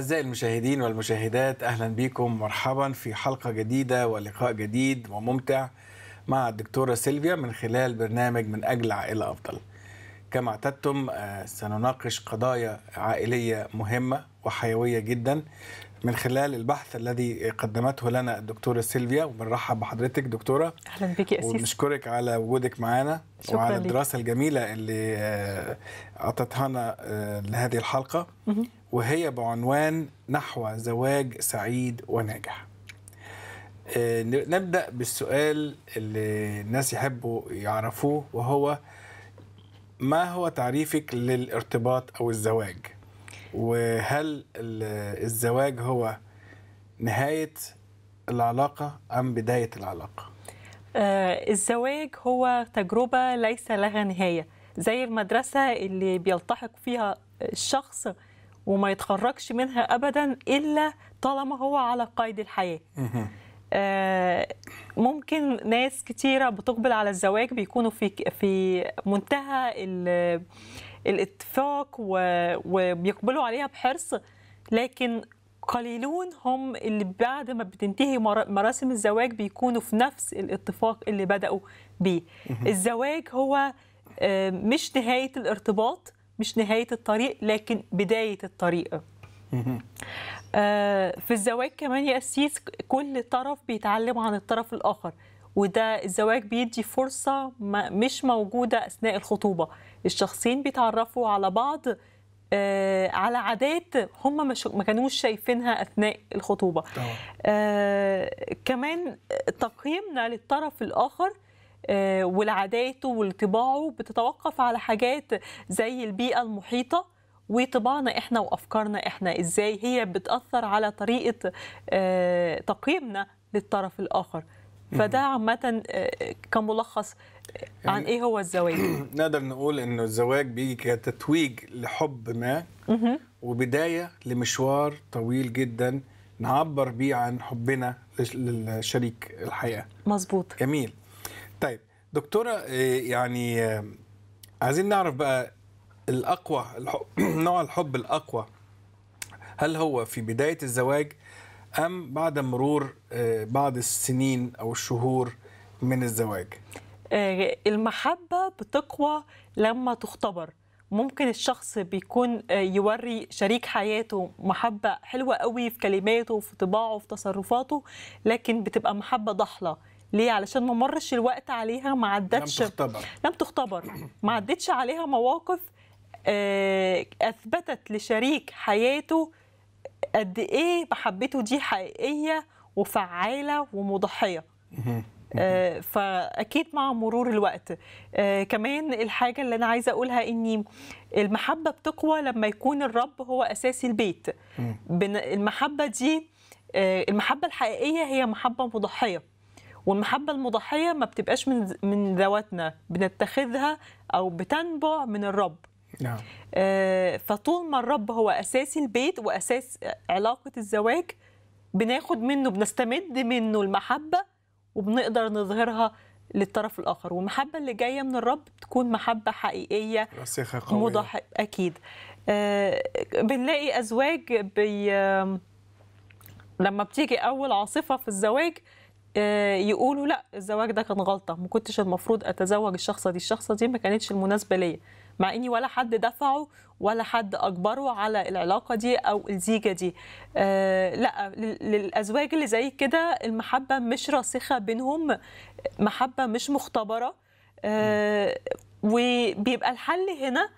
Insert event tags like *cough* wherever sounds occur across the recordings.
أعزائي المشاهدين والمشاهدات أهلا بكم مرحبا في حلقة جديدة ولقاء جديد وممتع مع الدكتورة سيلفيا من خلال برنامج من أجل عائلة أفضل كما اعتدتم آه، سنناقش قضايا عائلية مهمة وحيوية جدا من خلال البحث الذي قدمته لنا الدكتورة سيلفيا وبنرحب بحضرتك دكتورة أهلا بك يا أسيس وبنشكرك على وجودك معنا وعلى الدراسة لي. الجميلة اللي آه، أعطتها لنا آه، لهذه الحلقة مه. وهي بعنوان نحو زواج سعيد وناجح آه، نبدأ بالسؤال اللي الناس يحبوا يعرفوه وهو ما هو تعريفك للارتباط أو الزواج وهل الزواج هو نهاية العلاقة أم بداية العلاقة آه الزواج هو تجربة ليس لها نهاية زي المدرسة اللي بيلتحق فيها الشخص آه وما يتخرجش منها ابدا الا طالما هو على قيد الحياه آه، ممكن ناس كتيره بتقبل على الزواج بيكونوا في في منتهى الاتفاق وبيقبلوا عليها بحرص لكن قليلون هم اللي بعد ما بتنتهي مراسم الزواج بيكونوا في نفس الاتفاق اللي بدأوا بيه الزواج هو آه، مش نهاية الارتباط مش نهايه الطريق لكن بدايه الطريق آه، في الزواج كمان يا أسيس كل طرف بيتعلم عن الطرف الآخر وده الزواج بيدي فرصة مش موجودة أثناء الخطوبة الشخصين بيتعرفوا على بعض آه، على عادات هم ما كانوش شايفينها أثناء الخطوبة آه، كمان تقييمنا للطرف الآخر آه، والعادات ولطباعه بتتوقف على حاجات زي البيئة المحيطة وطباعنا احنا وافكارنا احنا ازاي هي بتاثر على طريقه آه، تقييمنا للطرف الاخر فده عامه آه، كملخص عن يعني ايه هو الزواج *clears throat* نقدر نقول انه الزواج بيجي كتتويج لحب ما وبدايه لمشوار طويل جدا نعبر بيه عن حبنا للشريك الحياه مظبوط جميل طيب دكتوره آه، يعني آه، عايزين نعرف بقى الاقوى *clears throat* نوع الحب الاقوى هل هو في بدايه الزواج ام بعد مرور آه، بعض السنين او الشهور من الزواج المحبه بتقوى لما تختبر ممكن الشخص بيكون يوري شريك حياته محبة حلوة قوي في كلماته في طباعه في تصرفاته لكن بتبقى محبة ضحلة ليه علشان ما مرش الوقت عليها ما عدتش لم تختبر لم تختبر ما عدتش عليها مواقف آه، اثبتت لشريك حياته قد ايه محبته دي حقيقيه وفعاله ومضحيه آه، فاكيد مع مرور الوقت آه، كمان الحاجه اللي انا عايزه اقولها اني المحبه بتقوى لما يكون الرب هو اساس البيت المحبه دي المحبه الحقيقيه هي محبه مضحيه والمحبه المضحيه ما بتبقاش من من ذواتنا بنتخذها او بتنبع من الرب نعم آه، فطول ما الرب هو اساس البيت واساس علاقه الزواج بناخد منه بنستمد منه المحبه وبنقدر نظهرها للطرف الاخر والمحبه اللي جايه من الرب تكون محبه حقيقيه راسخة قويه مضح اكيد آه، بنلاقي ازواج بي لما بتيجي اول عاصفه في الزواج آه آه، يقولوا لا الزواج ده كان غلطه ما كنتش المفروض اتزوج الشخصه دي الشخصه دي ما كانتش المناسبه ليا مع اني ولا حد دفعه ولا حد اجبره على العلاقه دي او الزيجه دي آه لا للازواج اللي زي كده المحبه مش راسخه بينهم محبه مش مختبره آه وبيبقى الحل هنا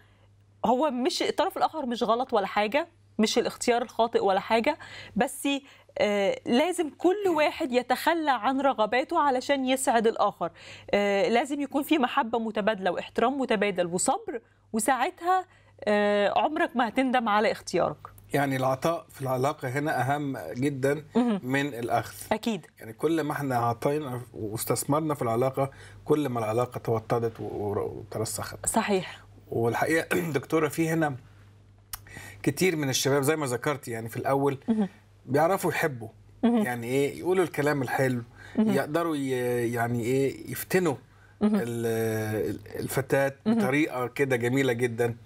هو مش الطرف الاخر مش غلط ولا حاجه مش الاختيار الخاطئ ولا حاجه بس آه، لازم كل واحد يتخلى عن رغباته علشان يسعد الآخر آه، لازم يكون في محبة متبادلة واحترام متبادل وصبر وساعتها آه، عمرك ما هتندم على اختيارك يعني العطاء في العلاقه هنا اهم جدا من الاخذ اكيد يعني كل ما احنا عطينا واستثمرنا في العلاقه كل ما العلاقه توترت وترسخت صحيح والحقيقه *clears throat* دكتوره في هنا كتير من الشباب زي ما ذكرت يعني في الاول بيعرفوا يحبوا يعني ايه يقولوا الكلام الحلو يقدروا يعني ايه يفتنوا الفتاه بطريقه كده جميله جدا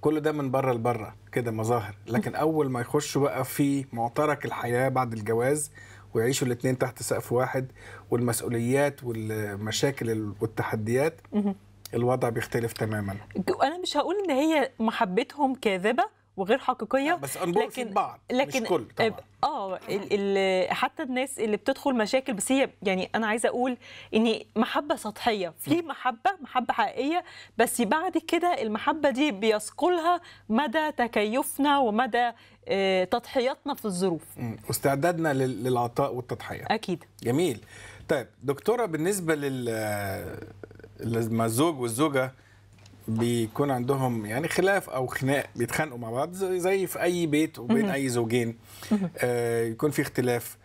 كل ده من بره لبره كده مظاهر لكن اول ما يخشوا بقى في معترك الحياه بعد الجواز ويعيشوا الاثنين تحت سقف واحد والمسؤوليات والمشاكل والتحديات الوضع بيختلف تماما انا مش هقول ان هي محبتهم كاذبه وغير حقيقيه بس لكن بعض لكن مش كل طبعا. اه حتى الناس اللي بتدخل مشاكل بس هي يعني انا عايزه اقول ان محبه سطحيه في محبه محبه حقيقيه بس بعد كده المحبه دي بيثقلها مدى تكيفنا ومدى آه، تضحياتنا في الظروف استعدادنا للعطاء والتضحيه اكيد جميل طيب دكتوره بالنسبه لل لما الزوج والزوجه بيكون عندهم يعني خلاف او خناق بيتخانقوا مع بعض زي في اي بيت وبين اي زوجين آه يكون في اختلاف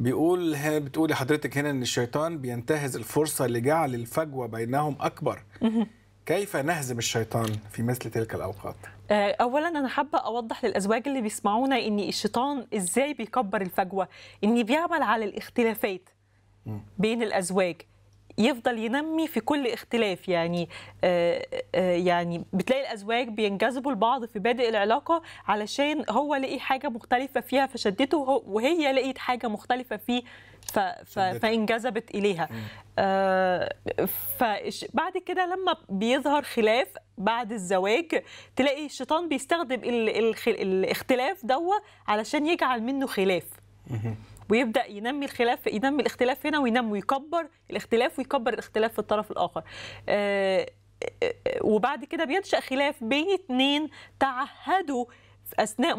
بيقول بتقولي حضرتك هنا ان الشيطان بينتهز الفرصه لجعل الفجوه بينهم اكبر كيف نهزم الشيطان في مثل تلك الاوقات آه، اولا انا حابه اوضح للازواج اللي بيسمعونا ان الشيطان ازاي بيكبر الفجوه ان بيعمل على الاختلافات بين الازواج يفضل ينمي في كل اختلاف يعني آه، آه، يعني بتلاقي الازواج بينجذبوا لبعض في بادئ العلاقه علشان هو لقي حاجه مختلفه فيها فشدته وهي لقيت حاجه مختلفه فيه ف... ف... فانجذبت اليها آه فبعد كده لما بيظهر خلاف بعد الزواج تلاقي الشيطان بيستخدم ال... ال... الاختلاف دوت علشان يجعل منه خلاف ويبدا ينمي الخلاف ينمي الاختلاف هنا وينمي ويكبر الاختلاف ويكبر الاختلاف في الطرف الاخر آه، آه، آه، وبعد كده بينشا خلاف بين اثنين تعهدوا اثناء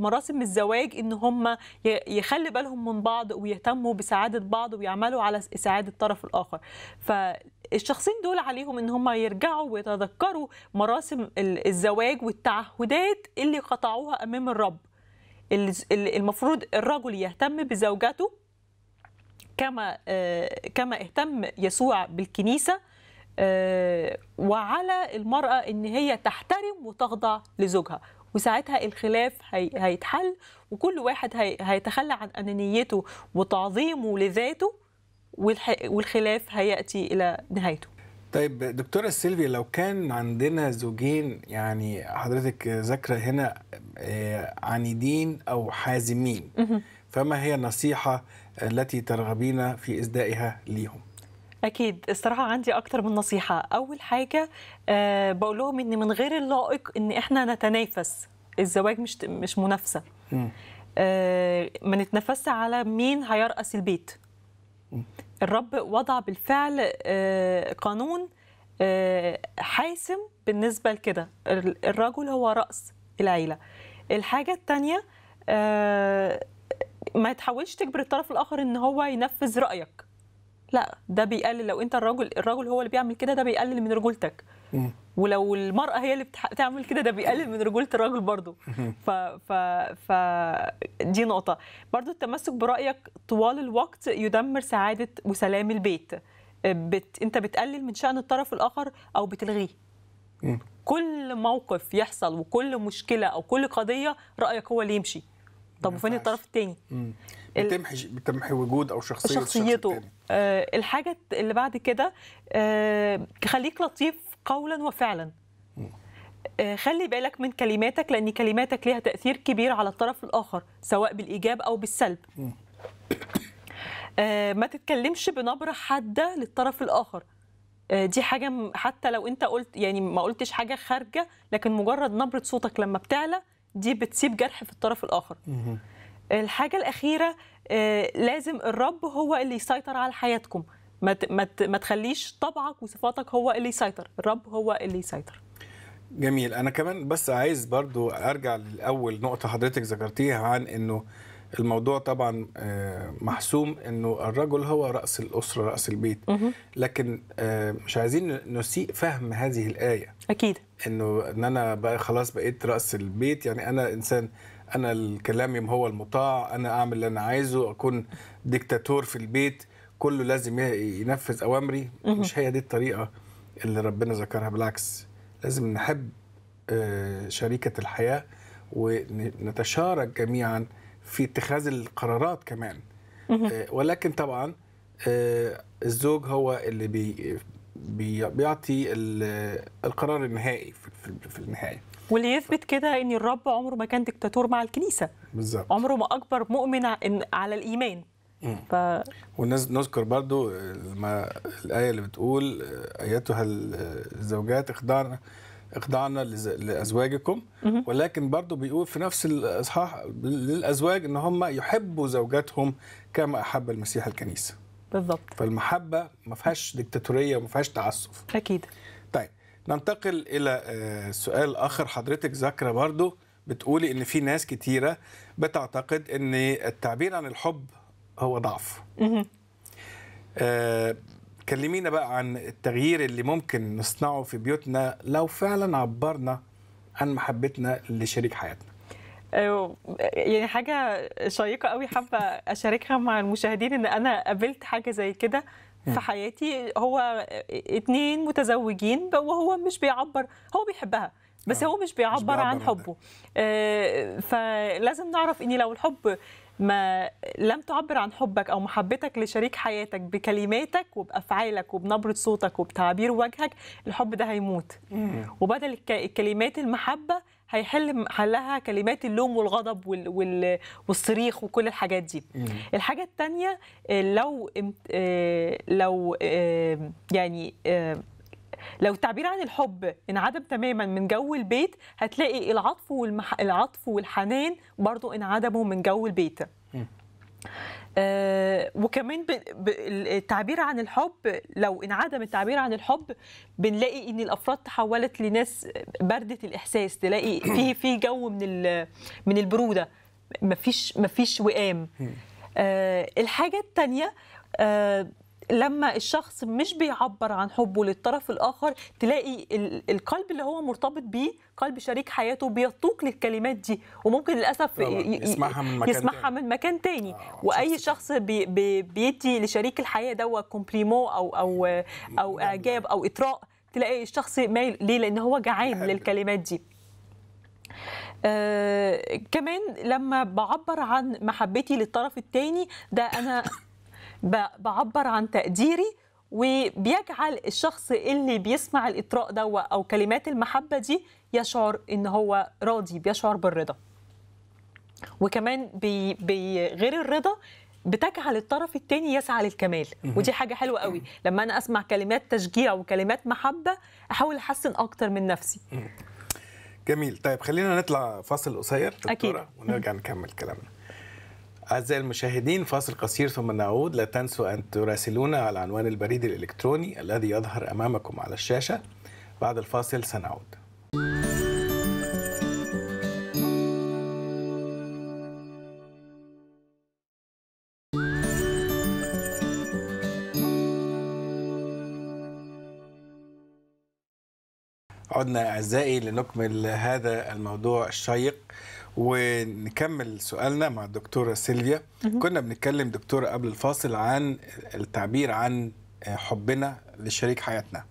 مراسم الزواج ان هم يخلي بالهم من بعض ويهتموا بسعاده بعض ويعملوا على سعاده الطرف الاخر فالشخصين دول عليهم ان هم يرجعوا ويتذكروا مراسم الزواج والتعهدات اللي قطعوها امام الرب المفروض الرجل يهتم بزوجته كما آه، كما اهتم يسوع بالكنيسه آه، وعلى المراه ان هي تحترم وتخضع لزوجها وساعتها الخلاف هيتحل وكل واحد هيتخلى عن انانيته وتعظيمه لذاته والخلاف هياتي الى نهايته طيب دكتورة سيلفيا لو كان عندنا زوجين يعني حضرتك ذاكرة هنا آه، عنيدين أو حازمين فما هي النصيحة التي ترغبين في إسدائها ليهم؟ أكيد الصراحة عندي أكتر من نصيحة أول حاجة آه، بقول لهم إن من غير اللائق إن إحنا نتنافس الزواج مش مش منافسة آه، ما نتنافسش على مين هيرأس البيت الرب وضع بالفعل آه، قانون آه، حاسم بالنسبة لكده الرجل هو رأس العيلة الحاجة الثانية آه، ما تحاولش تجبر الطرف الآخر إن هو ينفذ رأيك لا ده بيقلل لو أنت الرجل الرجل هو اللي بيعمل كده ده بيقلل من رجولتك ولو المراه هي اللي بتعمل كده ده بيقلل من رجوله الراجل برضو *laughs* ف ف ف دي نقطه برضو التمسك برايك طوال الوقت يدمر سعاده وسلام البيت آه، بت... انت بتقلل من شان الطرف الاخر او بتلغيه كل موقف يحصل وكل مشكله او كل قضيه رايك هو اللي يمشي طب وفين الطرف الثاني بتمحي بتمحي وجود او شخصيه شخصيته آه الحاجه اللي بعد كده آه خليك لطيف قولا وفعلا آه، خلي بالك من كلماتك لان كلماتك ليها تاثير كبير على الطرف الاخر سواء بالايجاب او بالسلب آه، ما تتكلمش بنبره حاده للطرف الاخر آه، دي حاجه حتى لو انت قلت يعني ما قلتش حاجه خارجه لكن مجرد نبره صوتك لما بتعلى دي بتسيب جرح في الطرف الاخر الحاجه الاخيره لازم الرب هو اللي يسيطر على حياتكم ما ما ما تخليش طبعك وصفاتك هو اللي يسيطر الرب هو اللي يسيطر جميل انا كمان بس عايز برضو ارجع لاول نقطه حضرتك ذكرتيها عن انه الموضوع طبعا آه، محسوم انه الرجل هو راس الاسره راس البيت لكن آه، مش عايزين نسيء فهم هذه الايه اكيد انه ان انا بقى خلاص بقيت راس البيت يعني انا انسان انا الكلام هو المطاع انا اعمل اللي انا عايزه اكون ديكتاتور في البيت كله لازم ينفذ اوامري مش هي دي الطريقه اللي ربنا ذكرها بالعكس لازم نحب آه، شريكه الحياه ونتشارك جميعا في اتخاذ القرارات كمان آه، ولكن طبعا آه، الزوج هو اللي بي بيعطي القرار النهائي في النهايه واللي يثبت كده ان الرب عمره ما كان دكتاتور مع الكنيسه بالظبط عمره ما اكبر مؤمن على الايمان ف... ونذكر برضو آه، لما الآية اللي بتقول آه، أيتها آه، الزوجات إخدعنا اخضعنا لازواجكم ولكن برضو بيقول في نفس الاصحاح للازواج ان هم يحبوا زوجاتهم كما احب المسيح الكنيسه بالضبط فالمحبه ما فيهاش ديكتاتوريه وما فيهاش تعسف اكيد طيب ننتقل الى سؤال اخر حضرتك ذاكره برضو بتقولي ان في ناس كتيره بتعتقد ان التعبير عن الحب هو ضعف آه كلمينا بقى عن التغيير اللي ممكن نصنعه في بيوتنا لو فعلا عبرنا عن محبتنا لشريك حياتنا آه، يعني حاجة شيقة قوي حابة أشاركها مع المشاهدين إن أنا قابلت حاجة زي كده في حياتي هو اتنين متزوجين وهو مش بيعبر هو بيحبها بس آه، هو مش بيعبر, مش بيعبر عن حبه آه، فلازم نعرف ان لو الحب ما لم تعبر عن حبك او محبتك لشريك حياتك بكلماتك وبافعالك وبنبره صوتك وبتعبير وجهك الحب ده هيموت وبدل كلمات المحبه هيحل حلها كلمات اللوم والغضب والصريخ وكل الحاجات دي الحاجه الثانيه آه، لو آه، لو آه، يعني لو التعبير عن الحب انعدم تماما من جو البيت هتلاقي العطف والمح... العطف والحنان برضو انعدموا من جو البيت آه وكمان ب... ب... التعبير عن الحب لو انعدم التعبير عن الحب بنلاقي ان الافراد تحولت لناس بردة الاحساس تلاقي *clears throat* في في جو من ال... من البروده مفيش مفيش وئام آه الحاجه الثانيه آه لما الشخص مش بيعبر عن حبه للطرف الاخر تلاقي القلب اللي هو مرتبط بيه قلب شريك حياته بيطوق للكلمات دي وممكن للاسف يسمعها من مكان يسمعها من مكان تاني آه واي شخص بي بي بيدي لشريك الحياه دوت كومبليمو او او او اعجاب او اطراء تلاقي الشخص مايل ليه لان هو جعان للكلمات دي آه كمان لما بعبر عن محبتي للطرف التاني ده انا بعبر عن تقديري وبيجعل الشخص اللي بيسمع الاطراء ده او كلمات المحبه دي يشعر ان هو راضي بيشعر بالرضا وكمان بغير غير الرضا بتجعل الطرف الثاني يسعى للكمال ودي حاجه حلوه قوي لما انا اسمع كلمات تشجيع وكلمات محبه احاول احسن اكتر من نفسي جميل طيب خلينا نطلع فاصل قصير دكتوره ونرجع نكمل كلامنا أعزائي المشاهدين فاصل قصير ثم نعود لا تنسوا أن تراسلونا على عنوان البريد الإلكتروني الذي يظهر أمامكم على الشاشة بعد الفاصل سنعود عدنا أعزائي لنكمل هذا الموضوع الشيق ونكمل سؤالنا مع الدكتورة سيلفيا كنا بنتكلم دكتورة قبل الفاصل عن التعبير عن حبنا لشريك حياتنا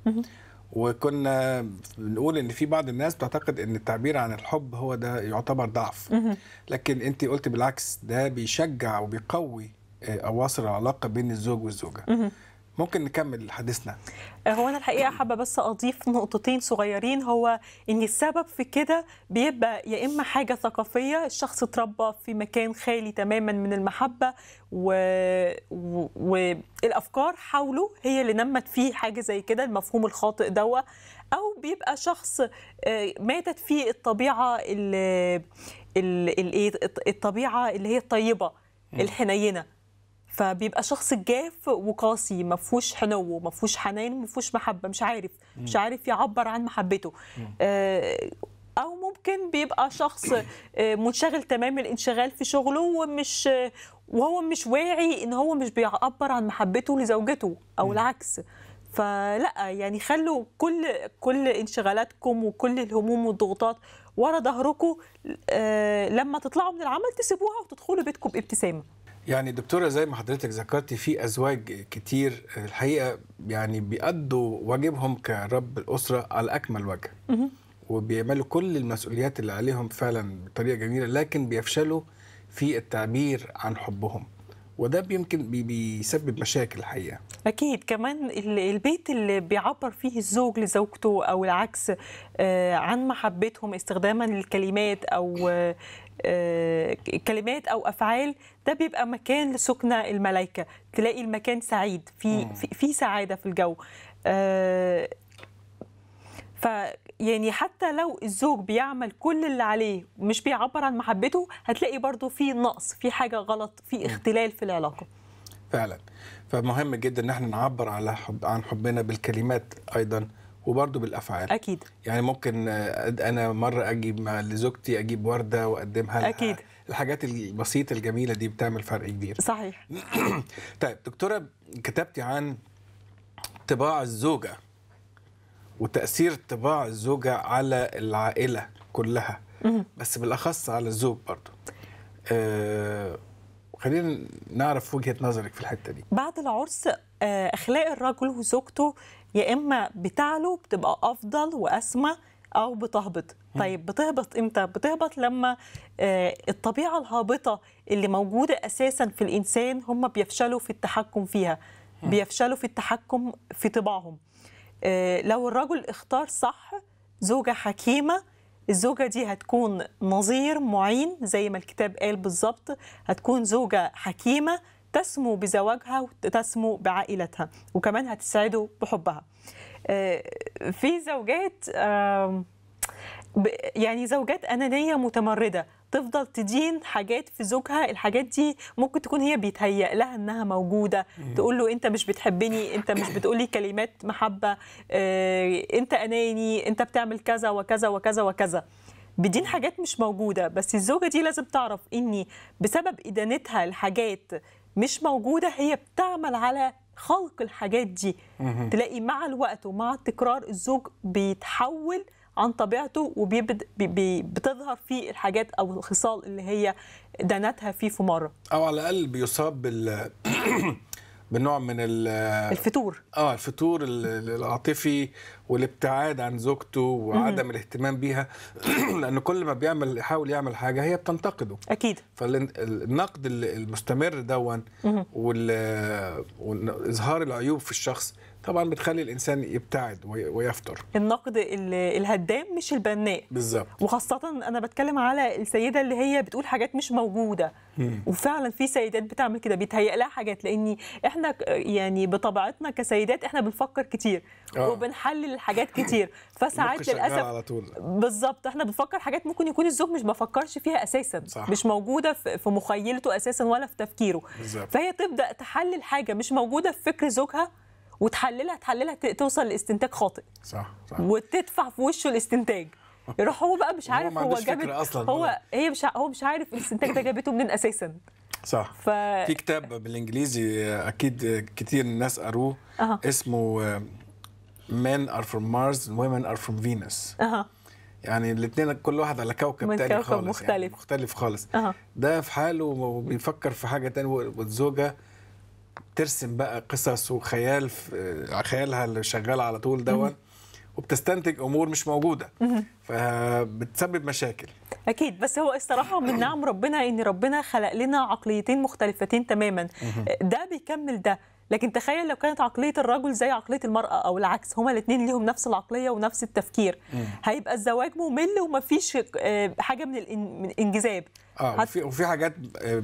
وكنا بنقول ان في بعض الناس بتعتقد ان التعبير عن الحب هو ده يعتبر ضعف لكن انت قلت بالعكس ده بيشجع وبيقوي آه، اواصر العلاقه بين الزوج والزوجه ممكن نكمل حديثنا هو انا الحقيقه حابه بس اضيف نقطتين صغيرين هو ان السبب في كده بيبقى يا اما حاجه ثقافيه الشخص اتربى في مكان خالي تماما من المحبه والافكار و... والافكار حوله هي اللي نمت فيه حاجه زي كده المفهوم الخاطئ دوا او بيبقى شخص آه، ماتت فيه الطبيعه ال... إيه، الطبيعه اللي هي الطيبه الحنينه فبيبقى شخص جاف وقاسي ما فيهوش حنو ما فيهوش حنان ما فيهوش محبه مش عارف مش عارف يعبر عن محبته آه، او ممكن بيبقى شخص آه، منشغل تمام الانشغال في شغله ومش وهو مش واعي ان هو مش بيعبر عن محبته لزوجته او العكس فلا يعني خلوا كل كل انشغالاتكم وكل الهموم والضغوطات ورا ظهركم آه، لما تطلعوا من العمل تسيبوها وتدخلوا بيتكم بابتسامه يعني دكتورة زي ما حضرتك ذكرتي في أزواج كتير الحقيقة يعني بيأدوا واجبهم كرب الأسرة على أكمل وجه وبيعملوا كل المسؤوليات اللي عليهم فعلا بطريقة جميلة لكن بيفشلوا في التعبير عن حبهم وده يمكن بيسبب مشاكل الحقيقه اكيد كمان البيت اللي بيعبر فيه الزوج لزوجته او العكس آه، عن محبتهم استخداما للكلمات او آه، كلمات او افعال ده بيبقى مكان لسكنه الملائكه تلاقي المكان سعيد في في سعاده في الجو آه، ف يعني حتى لو الزوج بيعمل كل اللي عليه مش بيعبر عن محبته هتلاقي برضو في نقص في حاجه غلط في اختلال في العلاقه فعلا فمهم جدا ان احنا نعبر على حب عن حبنا بالكلمات ايضا وبرضه بالافعال اكيد يعني ممكن انا مره اجيب مع لزوجتي اجيب ورده واقدمها لها اكيد الحاجات البسيطه الجميله دي بتعمل فرق كبير صحيح *clears throat* طيب دكتوره كتبتي عن طباع الزوجه وتاثير طباع الزوجه على العائله كلها بس بالاخص على الزوج برضه آه خلينا نعرف وجهه نظرك في الحته دي بعد العرس آه، اخلاق الرجل وزوجته يا اما بتعلو بتبقى افضل واسمى او بتهبط طيب بتهبط امتى بتهبط لما آه، الطبيعه الهابطه اللي موجوده اساسا في الانسان هم بيفشلوا في التحكم فيها بيفشلوا في التحكم في طباعهم آه، لو الرجل اختار صح زوجه حكيمه الزوجه دي هتكون نظير معين زي ما الكتاب قال بالظبط هتكون زوجه حكيمه تسمو بزواجها وتسمو بعائلتها وكمان هتسعده بحبها آه، في زوجات يعني زوجات أنانية متمردة تفضل تدين حاجات في زوجها الحاجات دي ممكن تكون هي بيتهيأ لها انها موجوده تقول له انت مش بتحبني انت مش بتقولي كلمات محبه آه، انت اناني انت بتعمل كذا وكذا وكذا وكذا بدين حاجات مش موجوده بس الزوجه دي لازم تعرف اني بسبب ادانتها لحاجات مش موجوده هي بتعمل على خلق الحاجات دي تلاقي مع الوقت ومع التكرار الزوج بيتحول عن طبيعته وبتظهر فيه الحاجات او الخصال اللي هي دانتها فيه في مره او على الاقل بيصاب بال *clears throat* بنوع من الفتور اه الفتور العاطفي والابتعاد عن زوجته وعدم الاهتمام بيها *clears throat* لان كل ما بيعمل يحاول يعمل حاجه هي بتنتقده اكيد فالنقد المستمر دون واظهار العيوب في الشخص طبعا بتخلي الانسان يبتعد ويفتر النقد الهدام مش البناء بالظبط وخاصه انا بتكلم على السيده اللي هي بتقول حاجات مش موجوده مم. وفعلا في سيدات بتعمل كده بيتهيأ لها حاجات لان احنا يعني بطبيعتنا كسيدات احنا بنفكر كتير آه. وبنحلل الحاجات كتير فساعات للاسف على طول بالظبط احنا بنفكر حاجات ممكن يكون الزوج مش بفكرش فيها اساسا صح. مش موجوده في مخيلته اساسا ولا في تفكيره بالزبط. فهي تبدا تحلل حاجه مش موجوده في فكر زوجها وتحللها تحللها توصل لاستنتاج خاطئ صح صح وتدفع في وشه الاستنتاج يروح هو بقى مش عارف هو, هو جابت أصلاً هو هي مش هو مش عارف الاستنتاج ده جابته منين اساسا صح ف... في كتاب بالانجليزي اكيد كتير الناس قروه أه. اسمه men are from Mars and women are from Venus أه. يعني الاثنين كل واحد على كوكب تاني كوكب خالص مختلف يعني مختلف خالص أه. ده في حاله وبيفكر في حاجه ثانيه والزوجه ترسم بقى قصص وخيال آه، خيالها اللي شغال على طول دوت وبتستنتج امور مش موجوده فبتسبب مشاكل اكيد بس هو الصراحه من نعم ربنا ان ربنا خلق لنا عقليتين مختلفتين تماما آه، ده بيكمل ده لكن تخيل لو كانت عقليه الرجل زي عقليه المراه او العكس هما الاثنين ليهم نفس العقليه ونفس التفكير هيبقى الزواج ممل ومفيش آه، حاجه من الانجذاب اه وفي, وفي حاجات آه،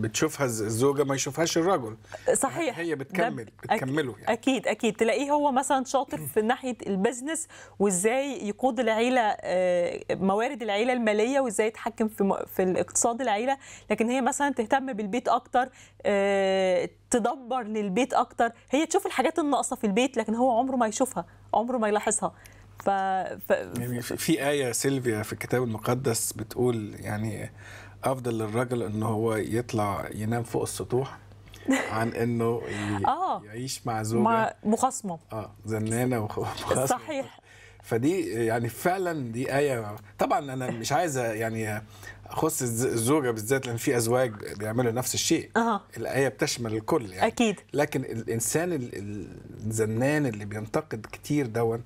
بتشوفها الزوجه ما يشوفهاش الرجل صحيح هي بتكمل بتكمله يعني. اكيد اكيد تلاقيه هو مثلا شاطر في ناحيه البزنس وازاي يقود العيله آه، موارد العيله الماليه وازاي يتحكم في في الاقتصاد العيله لكن هي مثلا تهتم بالبيت اكتر آه، تدبر للبيت اكتر هي تشوف الحاجات الناقصه في البيت لكن هو عمره ما يشوفها عمره ما يلاحظها ف... ف... يعني في آية سيلفيا في الكتاب المقدس بتقول يعني أفضل للرجل إن هو يطلع ينام فوق السطوح عن انه *laughs* آه يعيش مع زوجه مع مخاصمه اه زنانه ومخصمة صحيح فدي يعني فعلا دي ايه طبعا انا مش عايز يعني اخص الزوجه بالذات لان في ازواج بيعملوا نفس الشيء أه. الايه بتشمل الكل يعني اكيد لكن الانسان الزنان اللي بينتقد كتير دون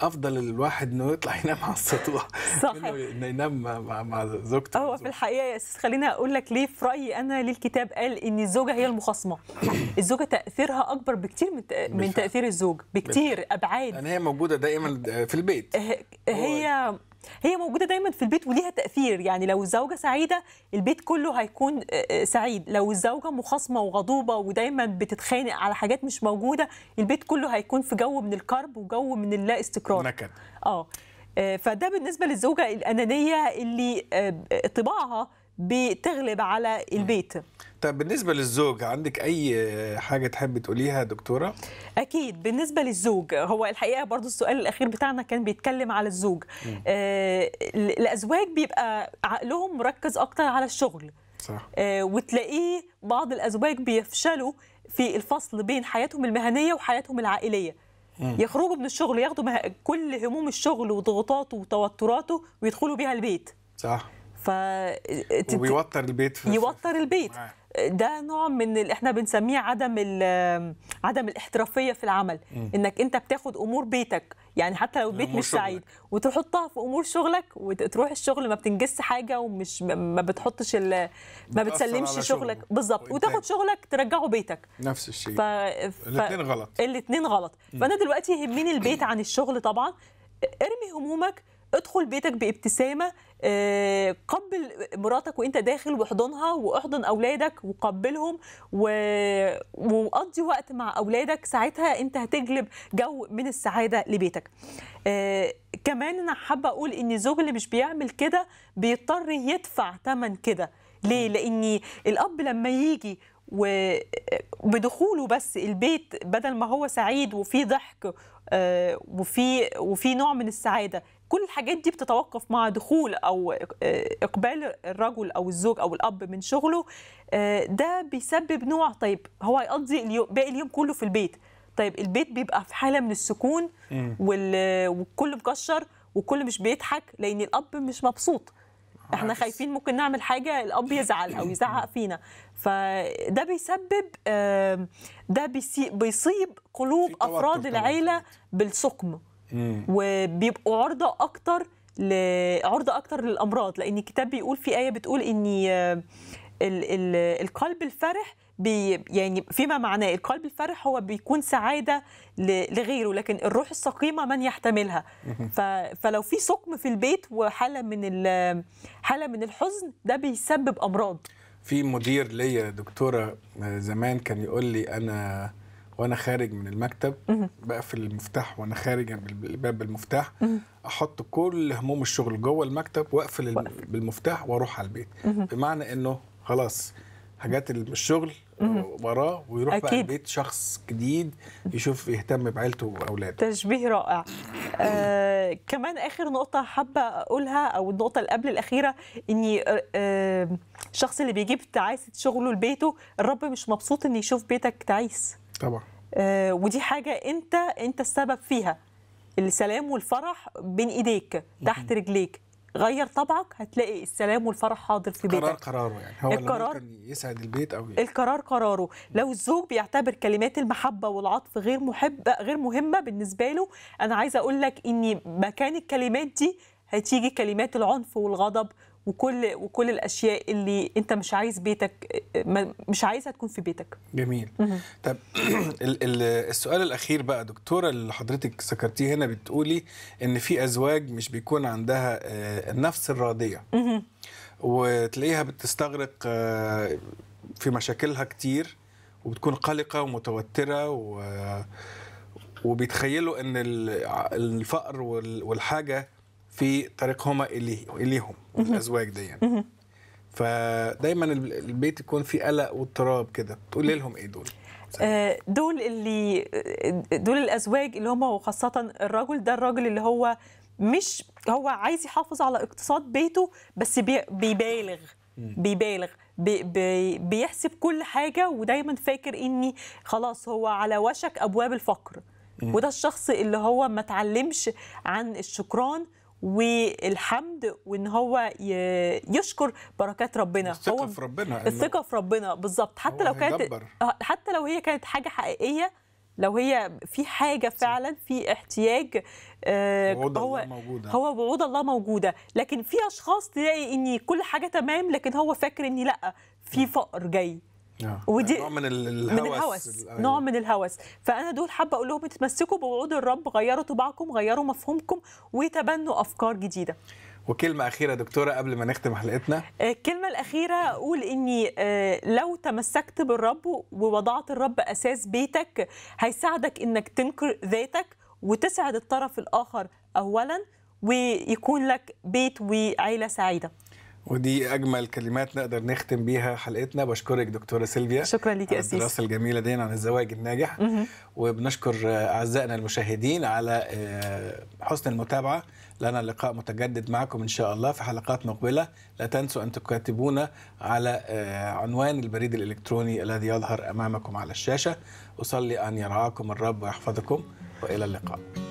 افضل الواحد انه يطلع *laughs* ينام على السطوح صحيح انه ينام مع, مع زوجته هو في الحقيقه يا استاذ خليني اقول لك ليه في رايي انا ليه الكتاب قال ان الزوجه هي المخاصمه *coughs* الزوجه تاثيرها اكبر بكتير من من تاثير الزوج بكتير ابعاد يعني هي موجوده دائما في البيت هي هي موجوده دايما في البيت وليها تاثير يعني لو الزوجه سعيده البيت كله هيكون آه، آه، سعيد لو الزوجه مخاصمه وغضوبه ودايما بتتخانق على حاجات مش موجوده البيت كله هيكون في جو من الكرب وجو من اللا استقرار نكد آه،, اه فده بالنسبه للزوجه الانانيه اللي طباعها بتغلب على البيت طب بالنسبه للزوج عندك اي حاجه تحبي تقوليها دكتوره اكيد بالنسبه للزوج هو الحقيقه برضو السؤال الاخير بتاعنا كان بيتكلم على الزوج آه الازواج بيبقى عقلهم مركز اكتر على الشغل صح. آه وتلاقيه بعض الازواج بيفشلوا في الفصل بين حياتهم المهنيه وحياتهم العائليه مم. يخرجوا من الشغل ياخدوا كل هموم الشغل وضغوطاته وتوتراته ويدخلوا بيها البيت صح ف وبيوتر البيت يوتر البيت ده نوع من اللي احنا بنسميه عدم عدم الاحترافيه في العمل م. انك انت بتاخد امور بيتك يعني حتى لو البيت مش سعيد وتحطها في امور شغلك وتروح الشغل ما بتنجزش حاجه ومش ما بتحطش ال... ما بتسلمش شغلك شغل. بالظبط وتاخد شغلك ترجعه بيتك نفس الشيء ف... ف... الاثنين غلط الاثنين غلط م. فانا دلوقتي يهمني البيت عن الشغل طبعا ارمي همومك ادخل بيتك بابتسامه آه، قبل مراتك وانت داخل واحضنها واحضن اولادك وقبلهم و... وقضي وقت مع اولادك ساعتها انت هتجلب جو من السعاده لبيتك آه، كمان انا حابه اقول ان الزوج اللي مش بيعمل كده بيضطر يدفع ثمن كده ليه لان الاب لما يجي وبدخوله بس البيت بدل ما هو سعيد وفي ضحك آه، وفي وفي نوع من السعاده كل الحاجات دي بتتوقف مع دخول او اقبال الرجل او الزوج او الاب من شغله آه، ده بيسبب نوع طيب هو هيقضي باقي اليوم كله في البيت طيب البيت بيبقى في حاله من السكون والكل مكشر والكل مش بيضحك لان الاب مش مبسوط آه، احنا خايفين ممكن نعمل حاجه الاب يزعل او يزعق *coughs* فينا فده بيسبب ده بيصيب قلوب افراد العيله بالسقم وبيبقوا عرضه اكتر ل... عرضه اكتر للامراض لان الكتاب بيقول في ايه بتقول ان ال... ال... القلب الفرح بي يعني فيما معناه القلب الفرح هو بيكون سعاده لغيره لكن الروح السقيمه من يحتملها ف... فلو في سقم في البيت وحاله من ال... حاله من الحزن ده بيسبب امراض في مدير ليا دكتوره آه، زمان كان يقول لي انا وانا خارج من المكتب بقفل المفتاح وانا خارج الباب بالمفتاح احط كل هموم الشغل جوه المكتب واقفل بالمفتاح واروح على البيت بمعنى انه خلاص حاجات الشغل وراه ويروح أكيد. بقى البيت شخص جديد يشوف يهتم بعيلته واولاده تشبيه رائع آه كمان اخر نقطه حابه اقولها او النقطه اللي قبل الاخيره اني آه الشخص آه، اللي بيجيب تعاسه شغله لبيته الرب مش مبسوط ان يشوف بيتك تعيس طبعا آه ودي حاجه انت انت السبب فيها السلام والفرح بين ايديك تحت رجليك غير طبعك هتلاقي السلام والفرح حاضر في بيتك قرار قراره يعني هو القرار اللي يسعد البيت او يعني. القرار قراره لو الزوج بيعتبر كلمات المحبه والعطف غير محبه غير مهمه بالنسبه له انا عايزه اقول لك ان مكان الكلمات دي هتيجي كلمات العنف والغضب وكل وكل الاشياء اللي انت مش عايز بيتك مش عايزها تكون في بيتك جميل طب *clears throat* السؤال الاخير بقى دكتوره اللي حضرتك ذكرتيه هنا بتقولي ان في ازواج مش بيكون عندها آه، النفس الراضيه وتلاقيها بتستغرق آه، في مشاكلها كتير وبتكون قلقه ومتوتره و وبيتخيلوا ان الفقر والحاجه في طريقهما إليهم الأزواج دي يعني. فدايما البيت يكون فيه قلق واضطراب كده تقولي لهم إيه دول؟ آه، دول اللي دول الازواج اللي هم وخاصه الرجل ده الراجل اللي هو مش هو عايز يحافظ على اقتصاد بيته بس بيبالغ بيبالغ بي بي بيحسب كل حاجه ودايما فاكر اني خلاص هو على وشك ابواب الفقر وده الشخص اللي هو ما اتعلمش عن الشكران والحمد وان هو يشكر بركات ربنا الثقه في ربنا الثقه في ربنا بالظبط حتى لو كانت آه، حتى لو هي كانت حاجه حقيقيه لو هي في حاجه فعلا في احتياج آه هو موجودة. هو وعود الله موجوده لكن في اشخاص تلاقي ان كل حاجه تمام لكن هو فاكر ان لا في فقر جاي آه. ودي نوع من الهوس من الهوس أيوة. نوع من الهوس فانا دول حابه اقول لهم تمسكوا بوعود الرب غيروا طباعكم غيروا مفهومكم وتبنوا افكار جديده وكلمة أخيرة دكتورة قبل ما نختم حلقتنا الكلمة آه، الأخيرة أقول إني آه، لو تمسكت بالرب ووضعت الرب أساس بيتك هيساعدك إنك تنكر ذاتك وتسعد الطرف الآخر أولا ويكون لك بيت وعيلة سعيدة ودي اجمل كلمات نقدر نختم بيها حلقتنا بشكرك دكتوره سيلفيا شكرا ليك يا اسيس الدراسه الجميله دي عن الزواج الناجح وبنشكر اعزائنا المشاهدين على آه، حسن المتابعه لنا لقاء متجدد معكم ان شاء الله في حلقات مقبله لا تنسوا ان تكاتبونا على آه، عنوان البريد الالكتروني الذي يظهر امامكم على الشاشه اصلي ان يرعاكم الرب ويحفظكم والى اللقاء